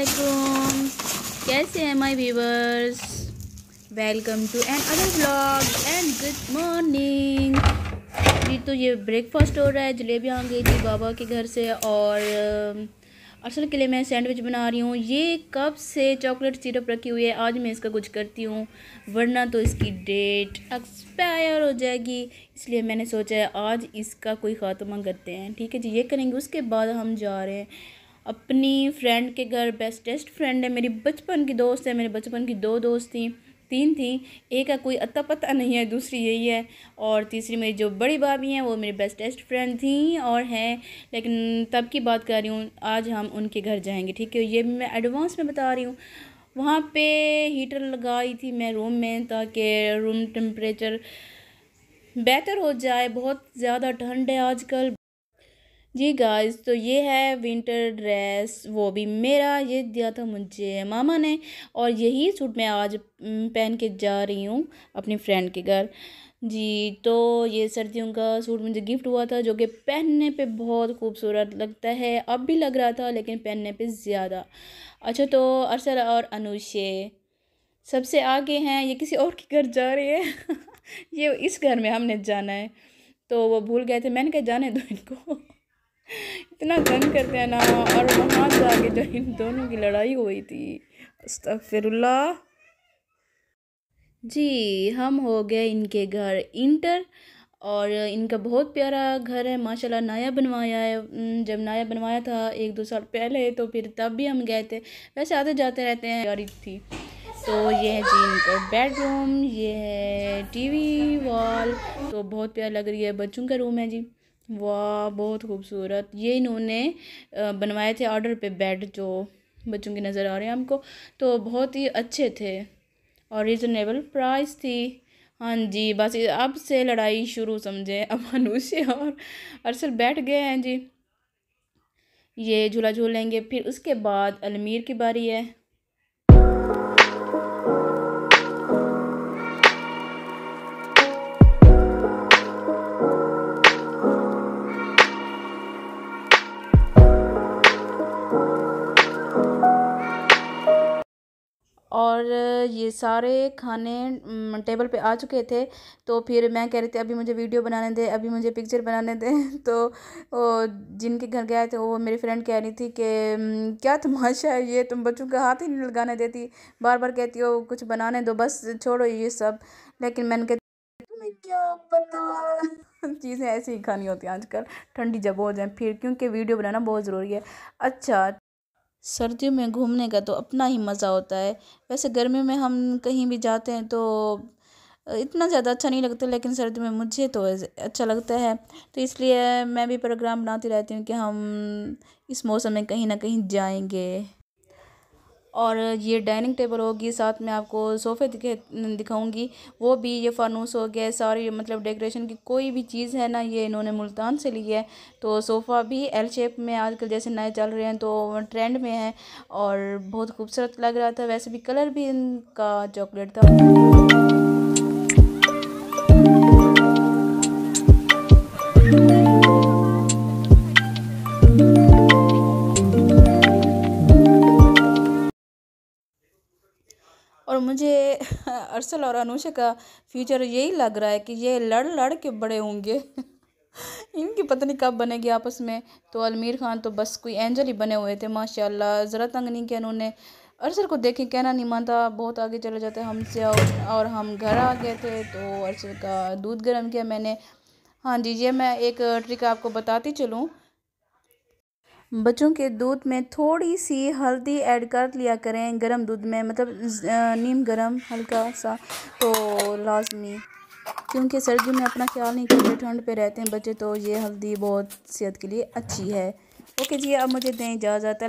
वालेकुम कैसे हैं my viewers welcome to another blog and good morning जी तो ये ब्रेकफास्ट हो रहा है जलेबियाँ आ गई थी बाबा के घर से और असल के लिए मैं सैंडविच बना रही हूँ ये कब से चॉकलेट सिरप रखी हुई है आज मैं इसका कुछ करती हूँ वरना तो इसकी डेट एक्सपायर हो जाएगी इसलिए मैंने सोचा है आज इसका कोई खात्मा करते हैं ठीक है जी ये करेंगे उसके बाद हम जा रहे हैं अपनी फ्रेंड के घर बेस्टेस्ट फ्रेंड है मेरी बचपन की दोस्त है मेरे बचपन की दो दोस्त थी तीन थी एक का कोई अता पता नहीं है दूसरी यही है और तीसरी मेरी जो बड़ी भाभी हैं वो मेरी बेस्टेस्ट फ्रेंड थी और हैं लेकिन तब की बात कर रही हूँ आज हम उनके घर जाएंगे ठीक है ये मैं एडवांस में बता रही हूँ वहाँ पे हीटर लगाई थी मैं रूम में ताकि रूम टेम्परेचर बेहतर हो जाए बहुत ज़्यादा ठंड है आजकल जी गाइस तो ये है विंटर ड्रेस वो भी मेरा ये दिया था मुझे मामा ने और यही सूट मैं आज पहन के जा रही हूँ अपनी फ्रेंड के घर जी तो ये सर्दियों का सूट मुझे गिफ्ट हुआ था जो कि पहनने पे बहुत खूबसूरत लगता है अब भी लग रहा था लेकिन पहनने पे ज़्यादा अच्छा तो अरसर और अनुशे सबसे आगे हैं ये किसी और के घर जा रही है ये इस घर में हमने जाना है तो वो भूल गए थे मैंने कहा जाने दो इनको इतना गन करते हैं ना और वहाँ से आगे जो इन दोनों की लड़ाई हुई थी फिर जी हम हो गए इनके घर इंटर और इनका बहुत प्यारा घर है माशाल्लाह नया बनवाया है जब नया बनवाया था एक दो साल पहले तो फिर तब भी हम गए थे वैसे आते जाते रहते हैं गरीब थी तो ये है जी इनका बेडरूम ये है टीवी वॉल तो बहुत प्यार लग रही है बच्चों का रूम है जी वाह बहुत खूबसूरत ये इन्होंने बनवाए थे ऑर्डर पे बेड जो बच्चों की नज़र आ रहे हैं हमको तो बहुत ही अच्छे थे और रिजनेबल प्राइस थी हाँ जी बस अब से लड़ाई शुरू समझें अब अनुष्य और अरसल बैठ गए हैं जी ये झूला झूल लेंगे फिर उसके बाद अलमीर की बारी है और ये सारे खाने टेबल पे आ चुके थे तो फिर मैं कह रही थी अभी मुझे वीडियो बनाने दे अभी मुझे पिक्चर बनाने दे तो जिनके घर गए थे वो मेरी फ्रेंड कह रही थी कि क्या तमाशा है ये तुम बच्चों का हाथ ही नहीं लगाने देती बार बार कहती हो कुछ बनाने दो बस छोड़ो ये सब लेकिन मैंने कह क्या पता चीज़ें ऐसी ही खानी होती हैं आजकल ठंडी जब हो जाए फिर क्योंकि वीडियो बनाना बहुत ज़रूरी है अच्छा सर्दियों में घूमने का तो अपना ही मज़ा होता है वैसे गर्मियों में हम कहीं भी जाते हैं तो इतना ज़्यादा अच्छा नहीं लगता लेकिन सर्दी में मुझे तो अच्छा लगता है तो इसलिए मैं भी प्रोग्राम बनाती रहती हूँ कि हम इस मौसम में कहीं ना कहीं जाएंगे और ये डाइनिंग टेबल होगी साथ में आपको सोफ़े दिखे दिखाऊँगी वो भी ये फानूस हो गया सारी मतलब डेकोरेशन की कोई भी चीज़ है ना ये इन्होंने मुल्तान से ली है तो सोफ़ा भी एल शेप में आजकल जैसे नए चल रहे हैं तो ट्रेंड में है और बहुत खूबसूरत लग रहा था वैसे भी कलर भी इनका चॉकलेट था और मुझे अरसल और अनुषा का फ्यूचर यही लग रहा है कि ये लड़ लड़ के बड़े होंगे इनकी पत्नी कब बनेगी आपस में तो अलमीर खान तो बस कोई एंजल ही बने हुए थे माशाल्लाह ज़रा तंग नहीं किया उन्होंने अरसल को देखें कहना नहीं मानता बहुत आगे चले जाते हमसे और, और हम घर आ गए थे तो अरसल का दूध गर्म किया मैंने हाँ जी ये मैं एक ट्रिक आपको बताती चलूँ बच्चों के दूध में थोड़ी सी हल्दी ऐड कर लिया करें गरम दूध में मतलब नीम गरम हल्का सा तो लाजमी क्योंकि सर्दी में अपना ख्याल नहीं करते ठंड पे रहते हैं बच्चे तो ये हल्दी बहुत सेहत के लिए अच्छी है ओके जी अब मुझे दें इजाज़त